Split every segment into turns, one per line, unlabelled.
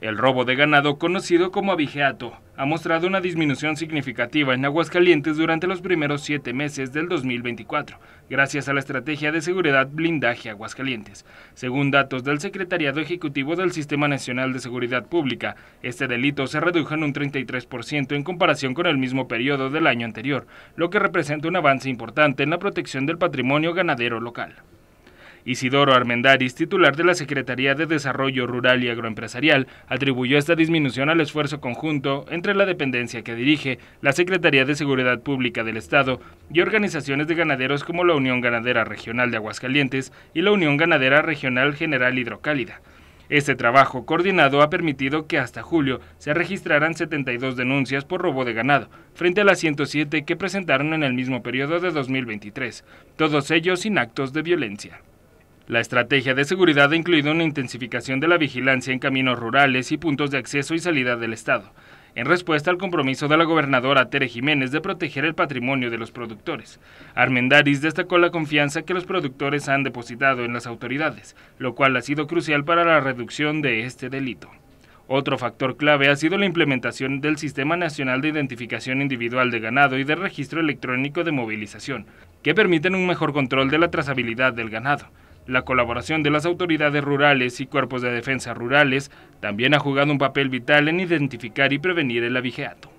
El robo de ganado, conocido como avigeato, ha mostrado una disminución significativa en Aguascalientes durante los primeros siete meses del 2024, gracias a la estrategia de seguridad blindaje Aguascalientes. Según datos del Secretariado Ejecutivo del Sistema Nacional de Seguridad Pública, este delito se redujo en un 33% en comparación con el mismo periodo del año anterior, lo que representa un avance importante en la protección del patrimonio ganadero local. Isidoro Armendaris, titular de la Secretaría de Desarrollo Rural y Agroempresarial, atribuyó esta disminución al esfuerzo conjunto entre la dependencia que dirige, la Secretaría de Seguridad Pública del Estado y organizaciones de ganaderos como la Unión Ganadera Regional de Aguascalientes y la Unión Ganadera Regional General Hidrocálida. Este trabajo coordinado ha permitido que hasta julio se registraran 72 denuncias por robo de ganado, frente a las 107 que presentaron en el mismo periodo de 2023, todos ellos sin actos de violencia. La estrategia de seguridad ha incluido una intensificación de la vigilancia en caminos rurales y puntos de acceso y salida del Estado, en respuesta al compromiso de la gobernadora Tere Jiménez de proteger el patrimonio de los productores. Armendaris destacó la confianza que los productores han depositado en las autoridades, lo cual ha sido crucial para la reducción de este delito. Otro factor clave ha sido la implementación del Sistema Nacional de Identificación Individual de Ganado y de Registro Electrónico de Movilización, que permiten un mejor control de la trazabilidad del ganado. La colaboración de las autoridades rurales y cuerpos de defensa rurales también ha jugado un papel vital en identificar y prevenir el avigeato.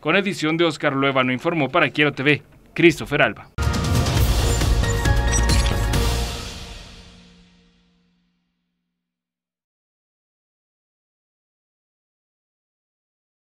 Con edición de Oscar Luevano informó para Quiero TV, Christopher Alba.